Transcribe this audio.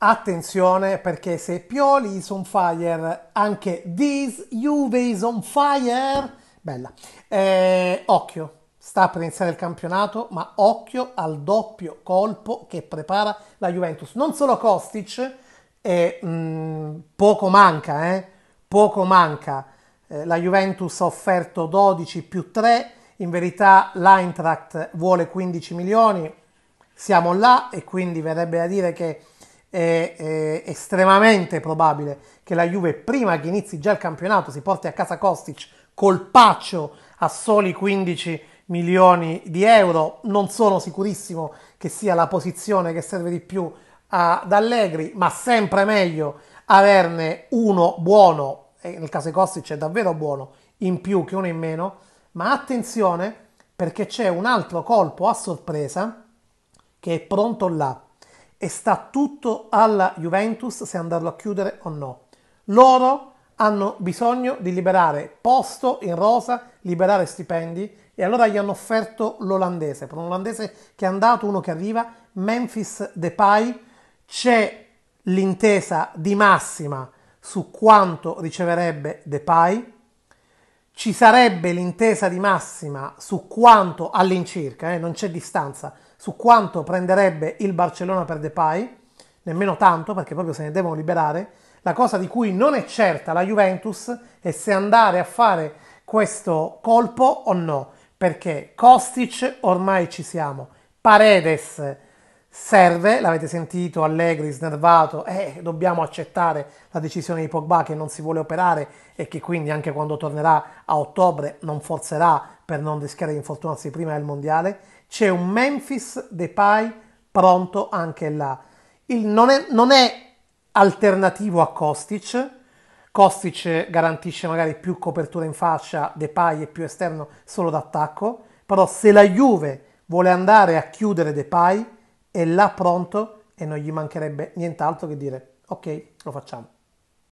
Attenzione perché se Pioli is on fire, anche this Juve is on fire. Bella. Eh, occhio, sta per iniziare il campionato, ma occhio al doppio colpo che prepara la Juventus. Non solo Kostic, e, mh, mm, poco manca, eh? poco manca. Eh, la Juventus ha offerto 12 più 3, in verità l'Eintracht vuole 15 milioni, siamo là e quindi verrebbe a dire che è, è, estremamente probabile che la Juve prima che inizi già il campionato si porti a casa Kostic colpaccio a soli 15 milioni di euro. Non sono sicurissimo che sia la posizione che serve di più ad Allegri, ma sempre meglio averne uno buono, e nel caso di Kostic è davvero buono, in più che uno in meno, ma attenzione perché c'è un altro colpo a sorpresa che è pronto là e sta tutto alla Juventus se andarlo a chiudere o no. Loro hanno bisogno di liberare posto in rosa, liberare stipendi e allora gli hanno offerto l'olandese. Per un olandese che è andato, uno che arriva, Memphis Depay, c'è l'intesa di massima su quanto riceverebbe Depay ci sarebbe l'intesa di massima su quanto all'incirca, eh, non c'è distanza, su quanto prenderebbe il Barcellona per Depay, nemmeno tanto perché proprio se ne devono liberare. La cosa di cui non è certa la Juventus è se andare a fare questo colpo o no, perché Kostic ormai ci siamo, Paredes serve, l'avete sentito, Allegri snervato, eh, dobbiamo accettare la decisione di Pogba che non si vuole operare e che quindi anche quando tornerà a ottobre non forzerà per non rischiare di infortunarsi prima del mondiale, c'è un Memphis Depay pronto anche là. Il non, è, non è alternativo a Kostic, Kostic garantisce magari più copertura in fascia, Depay è più esterno solo d'attacco, però se la Juve vuole andare a chiudere Depay, è là pronto e non gli mancherebbe nient'altro che dire ok, lo facciamo.